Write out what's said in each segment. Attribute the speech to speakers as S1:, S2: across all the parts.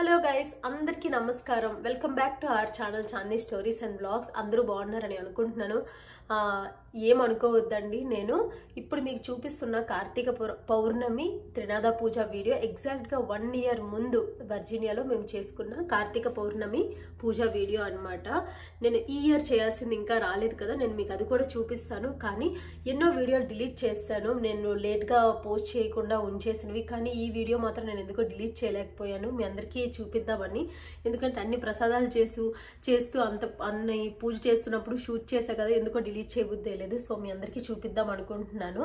S1: hello guys అందరికీ నమస్కారం welcome back to our channel Chandi stories and blogs అందరూ బాగున్నారని అనుకుంటున్నాను ఏమనుకోవద్దండి నేను ఇప్పుడు మీకు చూపిస్తున్న కార్తీక పౌర్ణమి త్రినాద పూజ వీడియో ఎగ్జాక్ట్గా వన్ ఇయర్ ముందు వర్జీనియాలో మేము చేసుకున్న కార్తీక పౌర్ణమి పూజ వీడియో అనమాట నేను ఈ ఇయర్ చేయాల్సింది ఇంకా రాలేదు కదా నేను మీకు అది కూడా చూపిస్తాను కానీ ఎన్నో వీడియోలు డిలీట్ చేస్తాను నేను లేట్గా పోస్ట్ చేయకుండా ఉంచేసినవి కానీ ఈ వీడియో మాత్రం నేను ఎందుకో డిలీట్ చేయలేకపోయాను మీ అందరికీ చూపిద్దామని ఎందుకంటే అన్ని ప్రసాదాలు చేసు చేస్తూ అంత అన్ని పూజ చేస్తున్నప్పుడు షూట్ చేసా కదా ఎందుకో డిలీట్ చేయబుద్దే లేదు సో మీ అందరికీ చూపిద్దాం అనుకుంటున్నాను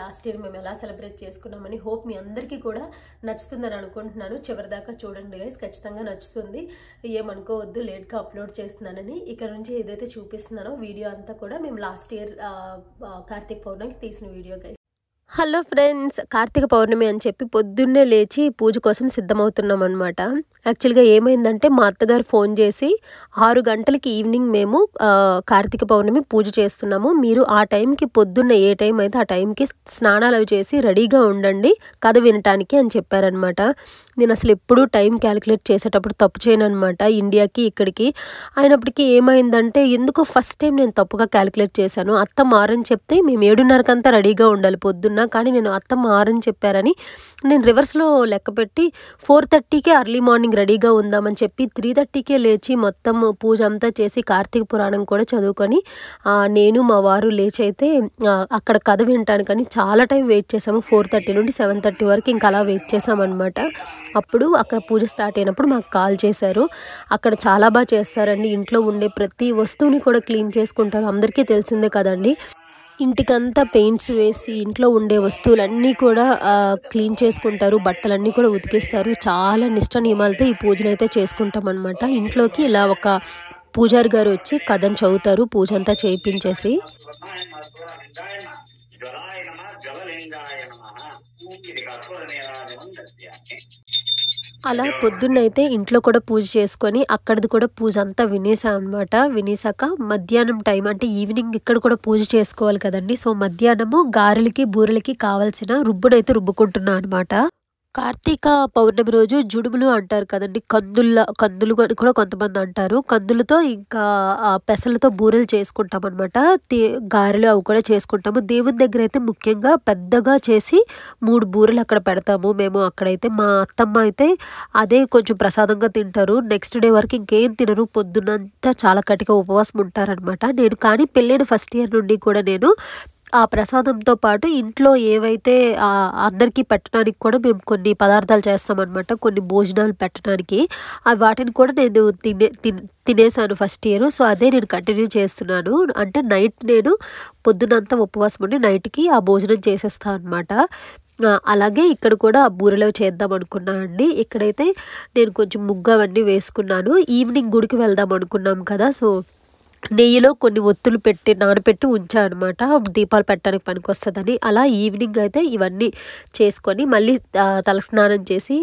S1: లాస్ట్ ఇయర్ మేము ఎలా సెలబ్రేట్ చేసుకున్నామని హోప్ మీ అందరికీ కూడా నచ్చుతుందని అనుకుంటున్నాను చివరిదాకా చూడండి గైస్ ఖచ్చితంగా నచ్చుతుంది ఏమను అనుకోవద్దు లేట్గా అప్లోడ్ చేస్తున్నానని ఇక్కడ నుంచి ఏదైతే చూపిస్తున్నానో వీడియో అంతా కూడా మేము లాస్ట్ ఇయర్ కార్తీక్ పౌర్ణమికి తీసిన video guys hello friends Kartika Pournami అని చెప్పి పొద్దున్నే లేచి పూజ కోసం సిద్ధమవుతున్నాం అనమాట యాక్చువల్గా ఏమైందంటే మా అత్తగారు ఫోన్ చేసి ఆరు గంటలకి ఈవినింగ్ మేము కార్తీక పౌర్ణమి పూజ చేస్తున్నాము మీరు ఆ టైంకి పొద్దున్న ఏ టైం అయితే ఆ టైంకి స్నానాలు అవి చేసి రెడీగా ఉండండి కథ వినటానికి అని చెప్పారనమాట నేను అసలు ఎప్పుడూ టైం క్యాలిక్యులేట్ చేసేటప్పుడు తప్పు చేయను అనమాట ఇండియాకి ఇక్కడికి అయినప్పటికీ ఏమైందంటే ఎందుకో ఫస్ట్ టైం నేను తప్పుగా క్యాలిక్యులేట్ చేశాను అత్త మారని చెప్తే మేము ఏడున్నరకంతా రెడీగా ఉండాలి పొద్దున్న ఉన్నా కానీ నేను అత్తమ్మ ఆరుని చెప్పారని నేను రివర్స్లో లెక్క పెట్టి ఫోర్ థర్టీకే అర్లీ మార్నింగ్ రెడీగా ఉందామని చెప్పి త్రీ థర్టీకే లేచి మొత్తం పూజ అంతా చేసి కార్తీక పురాణం కూడా చదువుకొని నేను మా వారు లేచి అయితే అక్కడ కథ వింటాను కానీ చాలా టైం వెయిట్ చేసాము ఫోర్ థర్టీ నుండి సెవెన్ థర్టీ వరకు ఇంకా అలా వెయిట్ చేసామన్నమాట అప్పుడు అక్కడ పూజ స్టార్ట్ అయినప్పుడు మాకు కాల్ చేశారు అక్కడ చాలా బాగా చేస్తారండి ఇంట్లో ఉండే ప్రతి వస్తువుని కూడా క్లీన్ చేసుకుంటారు అందరికీ తెలిసిందే కదండి ఇంటికంతా పెయింట్స్ వేసి ఇంట్లో ఉండే వస్తువులన్నీ కూడా క్లీన్ చేసుకుంటారు బట్టలన్నీ కూడా ఉతికిస్తారు చాలా నిష్ట నియమాలతో ఈ పూజను అయితే చేసుకుంటాం అనమాట ఇంట్లోకి ఇలా ఒక పూజారి గారు వచ్చి కథను చదువుతారు పూజ అంతా చేయించేసి అలా పొద్దున్నైతే ఇంట్లో కూడా పూజ చేసుకొని అక్కడిది కూడా పూజ అంతా వినేసాం అనమాట వినేసాక మధ్యాహ్నం టైం అంటే ఈవినింగ్ ఇక్కడ కూడా పూజ చేసుకోవాలి కదండి సో మధ్యాహ్నము గారెలకి బూరెలకి కావాల్సిన రుబ్బునైతే రుబ్బుకుంటున్నా అనమాట కార్తీక పౌర్ణమి రోజు జుడుములు అంటారు కదండి కందుల కందులు కూడా కొంతమంది అంటారు కందులతో ఇంకా పెసలతో బూరెలు చేసుకుంటాం అనమాట గారెలు అవి కూడా చేసుకుంటాము దేవుని దగ్గర అయితే ముఖ్యంగా పెద్దగా చేసి మూడు బూరెలు అక్కడ పెడతాము మేము అక్కడైతే మా అత్తమ్మ అయితే అదే కొంచెం ప్రసాదంగా తింటారు నెక్స్ట్ డే వరకు ఇంకేం తినరు పొద్దున్నంతా చాలా కటిక ఉపవాసం ఉంటారనమాట నేను కానీ పెళ్ళైన ఫస్ట్ ఇయర్ నుండి కూడా నేను ఆ ప్రసాదంతో పాటు ఇంట్లో ఏవైతే అందరికీ పెట్టడానికి కూడా మేము కొన్ని పదార్థాలు చేస్తామన్నమాట కొన్ని భోజనాలు పెట్టడానికి వాటిని కూడా నేను తినే తినేసాను ఫస్ట్ ఇయర్ సో అదే నేను కంటిన్యూ చేస్తున్నాను అంటే నైట్ నేను పొద్దునంతా ఉపవాసం ఉండి నైట్కి ఆ భోజనం చేసేస్తాను అనమాట అలాగే ఇక్కడ కూడా బూరెలో చేద్దాం అనుకున్నాను అండి ఇక్కడైతే నేను కొంచెం ముగ్గు అవన్నీ వేసుకున్నాను ఈవినింగ్ గుడికి వెళ్దాం అనుకున్నాం కదా సో నెయ్యిలో కొన్ని ఒత్తులు పెట్టి నానబెట్టి అనమాట దీపాలు పెట్టడానికి పనికి వస్తుందని అలా ఈవినింగ్ అయితే ఇవన్నీ చేసుకొని మళ్ళీ తలస్నానం చేసి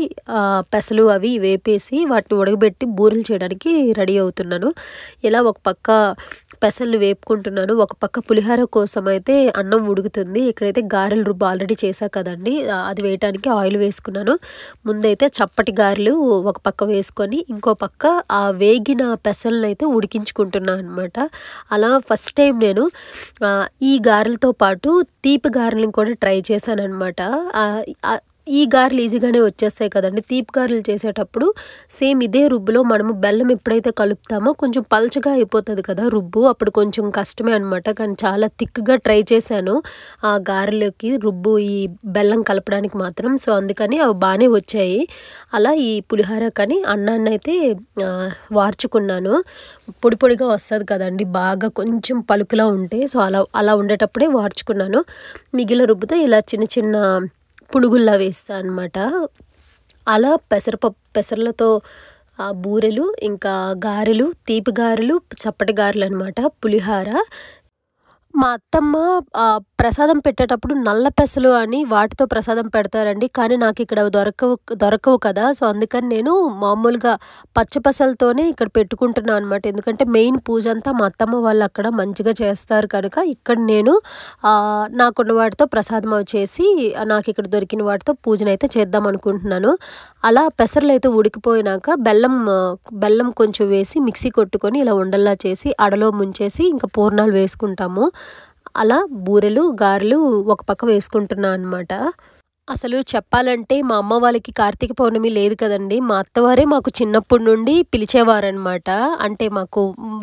S1: పెసలు అవి వేపేసి వాటిని ఉడకబెట్టి బూరెలు చేయడానికి రెడీ అవుతున్నాను ఇలా ఒక పక్క పెసలు వేపుకుంటున్నాను ఒక పక్క పులిహోర కోసం అయితే అన్నం ఉడుకుతుంది ఇక్కడైతే గారెలు రుబ్బు ఆల్రెడీ చేశా కదండి అది వేయటానికి ఆయిల్ వేసుకున్నాను ముందైతే చప్పటి గారెలు ఒక పక్క వేసుకొని ఇంకో పక్క ఆ వేగిన పెసలను అయితే ఉడికించుకుంటున్నాను అనమాట అనమాట అలా ఫస్ట్ టైం నేను ఈ గారెలతో పాటు తీపి గారెలను కూడా ట్రై చేశాను అనమాట ఈ గారెలు ఈజీగానే వచ్చేస్తాయి కదండి తీపి గారెలు చేసేటప్పుడు సేమ్ ఇదే రుబ్బులో మనము బెల్లం ఎప్పుడైతే కలుపుతామో కొంచెం పలచగా అయిపోతుంది కదా రుబ్బు అప్పుడు కొంచెం కష్టమే అనమాట కానీ చాలా థిక్గా ట్రై చేశాను ఆ గారెలకి రుబ్బు ఈ బెల్లం కలపడానికి మాత్రం సో అందుకని అవి బాగానే వచ్చాయి అలా ఈ పులిహార కానీ అన్నాన్ని అయితే వార్చుకున్నాను పొడి పొడిగా వస్తుంది కదండి బాగా కొంచెం పలుకులా ఉంటే సో అలా అలా ఉండేటప్పుడే వార్చుకున్నాను మిగిలిన రుబ్బుతో ఇలా చిన్న చిన్న పునుగుల్లా వేస్తాను అనమాట అలా పెసరపప్పు పెసర్లతో బూరెలు ఇంకా గారెలు తీపి గారెలు చప్పటి గారెలు అనమాట పులిహార మా అత్తమ్మ ప్రసాదం పెట్టేటప్పుడు నల్ల పెసలు అని వాటితో ప్రసాదం పెడతారండి కానీ నాకు ఇక్కడ దొరకవు దొరకవు కదా సో అందుకని నేను మామూలుగా పచ్చపెసలతోనే ఇక్కడ పెట్టుకుంటున్నాను అనమాట ఎందుకంటే మెయిన్ పూజ అంతా మా అత్తమ్మ వాళ్ళు అక్కడ మంచిగా చేస్తారు కనుక ఇక్కడ నేను నాకున్న వాటితో ప్రసాదం చేసి నాకు ఇక్కడ దొరికిన వాటితో పూజను అయితే చేద్దాం అనుకుంటున్నాను అలా పెసర్లు అయితే ఉడికిపోయినాక బెల్లం బెల్లం కొంచెం వేసి మిక్సీ కొట్టుకొని ఇలా ఉండల్లా చేసి అడలో ముంచేసి ఇంకా పూర్ణాలు వేసుకుంటాము అలా బూరెలు గారెలు ఒక పక్క వేసుకుంటున్నా అనమాట అసలు చెప్పాలంటే మా అమ్మ వాళ్ళకి కార్తీక పౌర్ణమి లేదు కదండి మా అత్తవారే మాకు చిన్నప్పటి నుండి పిలిచేవారనమాట అంటే మాకు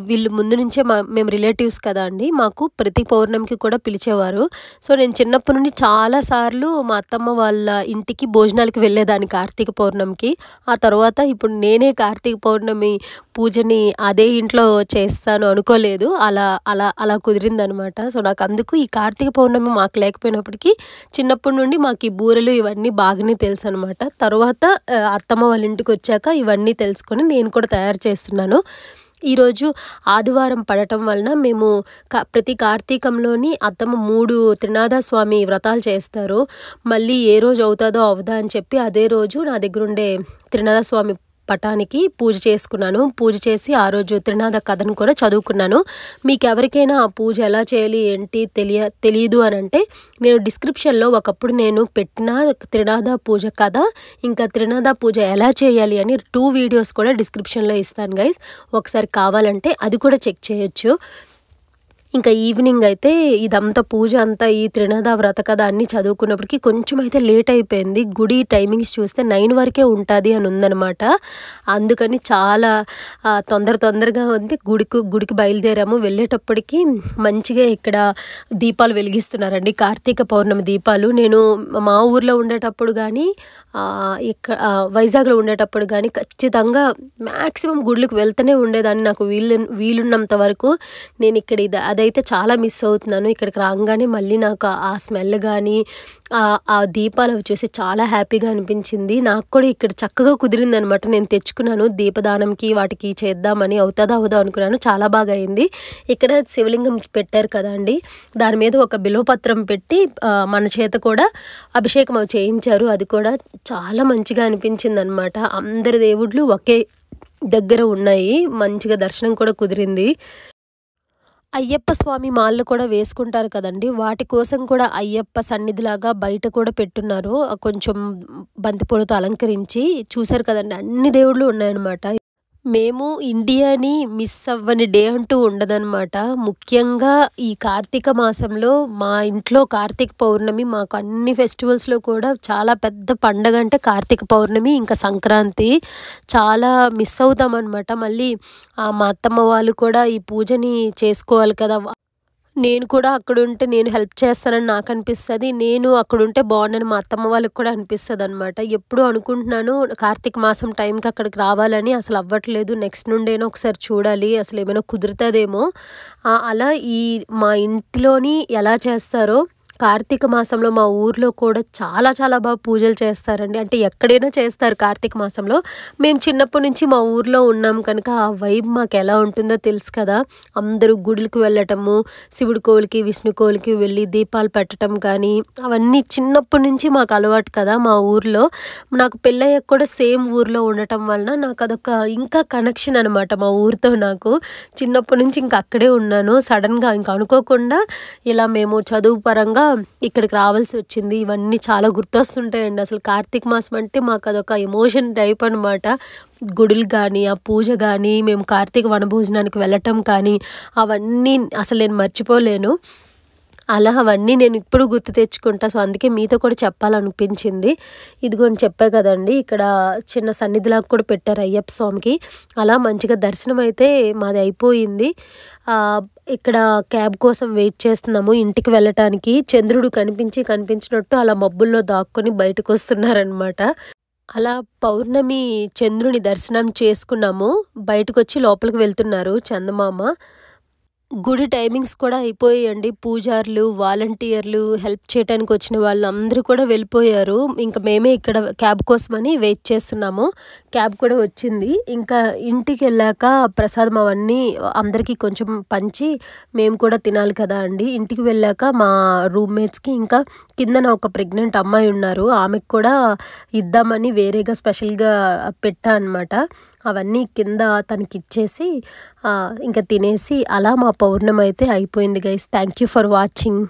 S1: వీళ్ళు ముందు నుంచే మా మేము రిలేటివ్స్ కదా అండి మాకు ప్రతి పౌర్ణమికి కూడా పిలిచేవారు సో నేను చిన్నప్పటి నుండి చాలాసార్లు మా అత్తమ్మ వాళ్ళ ఇంటికి భోజనాలకి వెళ్ళేదాన్ని కార్తీక పౌర్ణమికి ఆ తర్వాత ఇప్పుడు నేనే కార్తీక పౌర్ణమి పూజని అదే ఇంట్లో చేస్తాను అనుకోలేదు అలా అలా అలా కుదిరిందనమాట సో నాకు అందుకు ఈ కార్తీక పౌర్ణమి మాకు లేకపోయినప్పటికీ చిన్నప్పటి నుండి మాకు ఈ కూరలు ఇవన్నీ బాగానే తెలుసు అనమాట తర్వాత అత్తమ్మ వాళ్ళ ఇంటికి వచ్చాక ఇవన్నీ తెలుసుకొని నేను కూడా తయారు చేస్తున్నాను ఈరోజు ఆదివారం పడటం వలన మేము ప్రతి కార్తీకంలోని అత్తమ్మ మూడు త్రినాథ స్వామి వ్రతాలు చేస్తారు మళ్ళీ ఏ రోజు అవుతుందో అవుదా అని చెప్పి అదే రోజు నా దగ్గరుండే త్రినాథ స్వామి పటానికి పూజ చేసుకున్నాను పూజ చేసి ఆ రోజు త్రినాథ కథను కూడా చదువుకున్నాను మీకు ఎవరికైనా ఆ పూజ ఎలా చేయాలి ఏంటి తెలియ తెలియదు అని అంటే నేను డిస్క్రిప్షన్లో ఒకప్పుడు నేను పెట్టిన త్రినాథ పూజ కథ ఇంకా త్రినాథ పూజ ఎలా చేయాలి అని టూ వీడియోస్ కూడా డిస్క్రిప్షన్లో ఇస్తాను గైస్ ఒకసారి కావాలంటే అది కూడా చెక్ చేయొచ్చు ఇంకా ఈవినింగ్ అయితే ఇదంతా పూజ అంతా ఈ త్రినాథ వ్రత కథ అన్ని చదువుకున్నప్పటికీ కొంచెం అయితే లేట్ అయిపోయింది గుడి టైమింగ్స్ చూస్తే నైన్ వరకే ఉంటుంది అని ఉందనమాట అందుకని చాలా తొందర తొందరగా ఉంది గుడికి గుడికి బయలుదేరాము వెళ్ళేటప్పటికి మంచిగా ఇక్కడ దీపాలు వెలిగిస్తున్నారండి కార్తీక పౌర్ణమి దీపాలు నేను మా ఊర్లో ఉండేటప్పుడు కానీ ఇక్కడ వైజాగ్లో ఉండేటప్పుడు కానీ ఖచ్చితంగా మ్యాక్సిమం గుడ్లకు వెళ్తూనే ఉండేదాన్ని నాకు వీలు వీలున్నంత వరకు నేను ఇక్కడ ఇది అదే అదైతే చాలా మిస్ అవుతున్నాను ఇక్కడికి రాగానే మళ్ళీ నాకు ఆ స్మెల్ కానీ ఆ దీపాలు అవి చూసి చాలా హ్యాపీగా అనిపించింది నాకు కూడా ఇక్కడ చక్కగా కుదిరిందనమాట నేను తెచ్చుకున్నాను దీపదానంకి వాటికి చేద్దామని అవుతుందా అవుదా అనుకున్నాను చాలా బాగా అయింది ఇక్కడ శివలింగం పెట్టారు కదండి దాని మీద ఒక పత్రం పెట్టి మన చేత కూడా అభిషేకం అవి చేయించారు అది కూడా చాలా మంచిగా అనిపించింది అనమాట అందరి దేవుళ్ళు ఒకే దగ్గర ఉన్నాయి మంచిగా దర్శనం కూడా కుదిరింది అయ్యప్ప స్వామి మాలలు కూడా వేసుకుంటారు కదండి వాటి కోసం కూడా అయ్యప్ప సన్నిధిలాగా బయట కూడా పెట్టున్నారు కొంచెం బంతిపూలతో అలంకరించి చూశారు కదండి అన్ని దేవుళ్ళు ఉన్నాయన్నమాట మేము ఇండియాని మిస్ అవ్వని డే అంటూ ఉండదన్నమాట ముఖ్యంగా ఈ కార్తీక మాసంలో మా ఇంట్లో కార్తీక పౌర్ణమి మాకు అన్ని ఫెస్టివల్స్లో కూడా చాలా పెద్ద పండగ అంటే కార్తీక పౌర్ణమి ఇంకా సంక్రాంతి చాలా మిస్ అవుతామన్నమాట మళ్ళీ మా అత్తమ్మ వాళ్ళు కూడా ఈ పూజని చేసుకోవాలి కదా నేను కూడా అక్కడ ఉంటే నేను హెల్ప్ చేస్తానని నాకు అనిపిస్తుంది నేను అక్కడ ఉంటే బాగుండని మా అత్తమ్మ వాళ్ళకి కూడా అనిపిస్తుంది అనమాట ఎప్పుడు అనుకుంటున్నాను కార్తీక మాసం టైంకి అక్కడికి రావాలని అసలు అవ్వట్లేదు నెక్స్ట్ నుండైనా ఒకసారి చూడాలి అసలు ఏమైనా కుదురుతుందేమో అలా ఈ మా ఇంట్లోని ఎలా చేస్తారో కార్తీక మాసంలో మా ఊర్లో కూడా చాలా చాలా బాగా పూజలు చేస్తారండి అంటే ఎక్కడైనా చేస్తారు కార్తీక మాసంలో మేము చిన్నప్పటి నుంచి మా ఊర్లో ఉన్నాం కనుక ఆ వైబ్ మాకు ఎలా ఉంటుందో తెలుసు కదా అందరూ గుడులకు వెళ్ళటము శివుడి కోలికి విష్ణు కోవిలికి వెళ్ళి దీపాలు పెట్టడం కానీ అవన్నీ చిన్నప్పటి నుంచి మాకు అలవాటు కదా మా ఊర్లో నాకు పెళ్ళయ్య కూడా సేమ్ ఊర్లో ఉండటం వలన నాకు అదొక ఇంకా కనెక్షన్ అనమాట మా ఊరితో నాకు చిన్నప్పటి నుంచి ఇంకా అక్కడే ఉన్నాను సడన్గా ఇంకా అనుకోకుండా ఇలా మేము చదువు పరంగా ఇక్కడికి రావాల్సి వచ్చింది ఇవన్నీ చాలా గుర్తొస్తుంటాయండి అసలు కార్తీక మాసం అంటే మాకు అదొక ఎమోషన్ టైప్ అనమాట గుడులు కానీ ఆ పూజ కానీ మేము కార్తీక వనభోజనానికి వెళ్ళటం కానీ అవన్నీ అసలు నేను మర్చిపోలేను అలా అవన్నీ నేను ఇప్పుడు గుర్తు తెచ్చుకుంటా సో అందుకే మీతో కూడా చెప్పాలనిపించింది ఇదిగోని చెప్పే కదండి ఇక్కడ చిన్న సన్నిధిలాగా కూడా పెట్టారు అయ్యప్ప స్వామికి అలా మంచిగా దర్శనం అయితే మాది అయిపోయింది ఇక్కడ క్యాబ్ కోసం వెయిట్ చేస్తున్నాము ఇంటికి వెళ్ళటానికి చంద్రుడు కనిపించి కనిపించినట్టు అలా మబ్బుల్లో దాక్కుని బయటకు వస్తున్నారనమాట అలా పౌర్ణమి చంద్రుని దర్శనం చేసుకున్నాము బయటకు వచ్చి లోపలికి వెళ్తున్నారు చందమామ గుడి టైమింగ్స్ కూడా అయిపోయాయండి పూజార్లు వాలంటీర్లు హెల్ప్ చేయడానికి వచ్చిన వాళ్ళు అందరూ కూడా వెళ్ళిపోయారు ఇంకా మేమే ఇక్కడ క్యాబ్ కోసమని వెయిట్ చేస్తున్నాము క్యాబ్ కూడా వచ్చింది ఇంకా ఇంటికి వెళ్ళాక ప్రసాదం అవన్నీ అందరికీ కొంచెం పంచి మేము కూడా తినాలి కదా అండి ఇంటికి వెళ్ళాక మా రూమ్మేట్స్కి ఇంకా కిందన ఒక ప్రెగ్నెంట్ అమ్మాయి ఉన్నారు ఆమెకు కూడా ఇద్దామని వేరేగా స్పెషల్గా పెట్టా అనమాట అవన్నీ కింద తనకి ఇచ్చేసి ఇంకా తినేసి అలా మా పౌర్ణమైతే అయిపోయింది guys thank you for watching